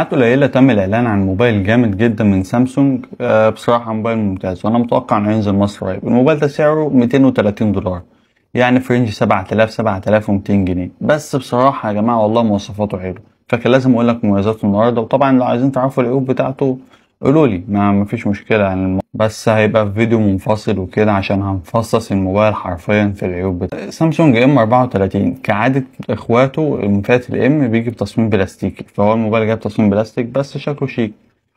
ساعات قليله تم الاعلان عن موبايل جامد جدا من سامسونج أه بصراحه موبايل ممتاز وانا متوقع انه ينزل مصر قريب الموبايل ده سعره 230 دولار يعني في رينج 7000 7200 جنيه بس بصراحه يا جماعه والله مواصفاته حلوه فكان لازم اقول لك مميزاته النهارده وطبعا لو عايزين تعرفوا العيوب بتاعته قولوا لي ما مفيش مشكلة عن يعني الم... بس هيبقى في فيديو منفصل وكده عشان هنفصص الموبايل حرفيا في العيوب بتاعه سامسونج ام 34 كعادة اخواته المفات الام بيجي بتصميم بلاستيكي فهو الموبايل جاب تصميم بلاستيك بس شكله شيك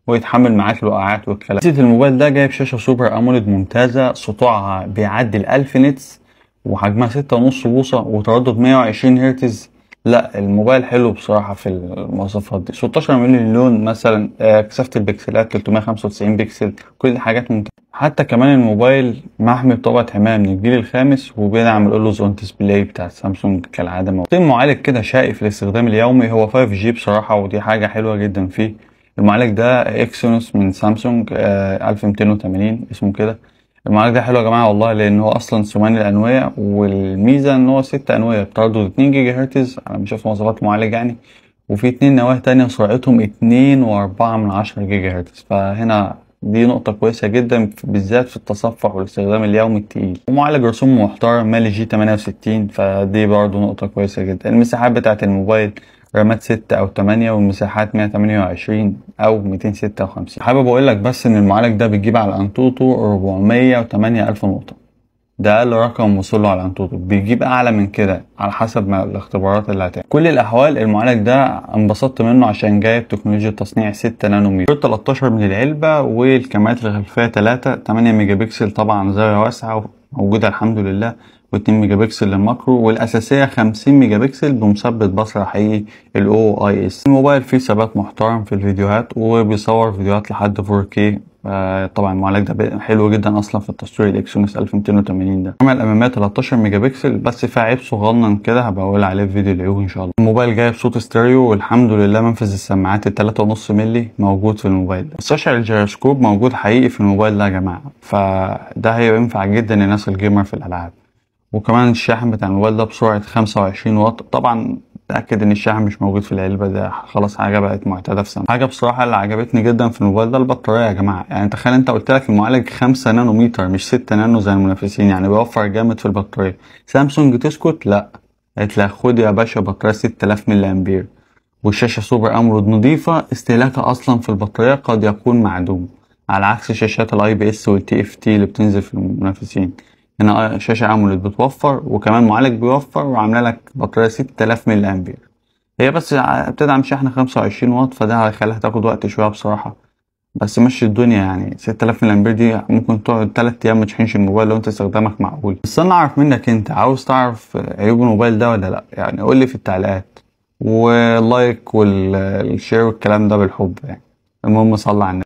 ويتحمل معاك الوقعات والكلام ده الموبايل ده جايب شاشة سوبر اموليد ممتازة سطوعها بيعدي ال 1000 نتس وحجمها 6.5 بوصة وتردد 120 هرتز لا الموبايل حلو بصراحة في المواصفات دي 16 مليون لون مثلا آه، كثافة البكسلات 395 بكسل كل الحاجات ممتازة حتى كمان الموبايل محمي بطبقة حماية من الجيل الخامس وبيدعم الاولو أون ديسبلاي بتاع سامسونج كالعادة موجود معالج كده شقي في الاستخدام اليومي هو 5G بصراحة ودي حاجة حلوة جدا فيه المعالج ده اكسينوس من سامسونج 1280 آه، اسمه كده المعالج ده حلو يا جماعه والله لان هو اصلا ثماني الانويه والميزه ان هو ست انويه بتردد 2 جيجا هرتز على ما شفت مواصفات المعالج يعني وفي اتنين نواه تانية سرعتهم اتنين واربعة من عشرة جيجا هرتز فهنا دي نقطة كويسة جدا بالذات في التصفح والاستخدام اليومي التقيل ومعالج رسوم محترم مالي جي 68 فدي برضو نقطة كويسة جدا المساحات بتاعة الموبايل رامات 6 او 8 والمساحات 128 او 256 حابب اقول لك بس ان المعالج ده بتجيب على انطوطو 408 الف نقطه ده اقل رقم وصله على انطوطو بيجيب اعلى من كده على حسب ما الاختبارات اللي هتعمل كل الاحوال المعالج ده انبسطت منه عشان جايب تكنولوجيا تصنيع 6 نانومتر 13 من العلبه والكاميرات الخلفيه 3 8 ميجا بكسل طبعا زاويه واسعه موجوده الحمد لله و2 ميجا بكسل للماكرو والاساسيه 50 ميجا بكسل بمثبت بصر حقيقي الاو اي اس الموبايل فيه ثبات محترم في الفيديوهات وبيصور فيديوهات لحد 4K آه، طبعا المعالج ده حلو جدا اصلا في التصوير الاكسونس 1280 ده كاميرا الاماميه 13 ميجا بكسل بس فيها عيب صغنن كده هبقول عليه في فيديو العيوب ان شاء الله الموبايل جاي بصوت ستيريو والحمد لله منفذ السماعات ال 3.5 مللي موجود في الموبايل ده مستشعر الجيروسكوب موجود حقيقي في الموبايل ده يا جماعه فده هيبقى ينفع جدا للناس الجيمر في الالعاب وكمان الشاحن بتاع الموبايل ده بسرعه 25 واط طبعا تاكد ان الشاحن مش موجود في العلبه ده خلاص حاجه بقت معتاده في سامسونج حاجه بصراحه اللي عجبتني جدا في الموبايل ده البطاريه يا جماعه يعني تخيل انت قلت لك المعالج 5 نانوميتر مش 6 نانو زي المنافسين يعني بيوفر جامد في البطاريه سامسونج تسكت لا قالت لها خد يا باشا بطاريه 6000 ملي امبير والشاشه سوبر امرود نظيفه استهلاكها اصلا في البطاريه قد يكون معدوم على عكس شاشات الاي بي اس والتي اف تي اللي بتنزل في المنافسين هنا شاشة أموليد بتوفر وكمان معالج بيوفر وعاملة لك بطارية ستة آلاف ملي أمبير هي بس بتدعم شحن خمسة وعشرين واط فده هيخليها تاخد وقت شوية بصراحة بس مشي الدنيا يعني 6000 ملي امبير دي ممكن تقعد 3 ايام ما تشحنش الموبايل لو انت استخدامك معقول بس انا اعرف منك انت عاوز تعرف عيوب الموبايل ده ولا لا يعني قول لي في التعليقات واللايك والشير والكلام ده بالحب يعني المهم صلى على النبي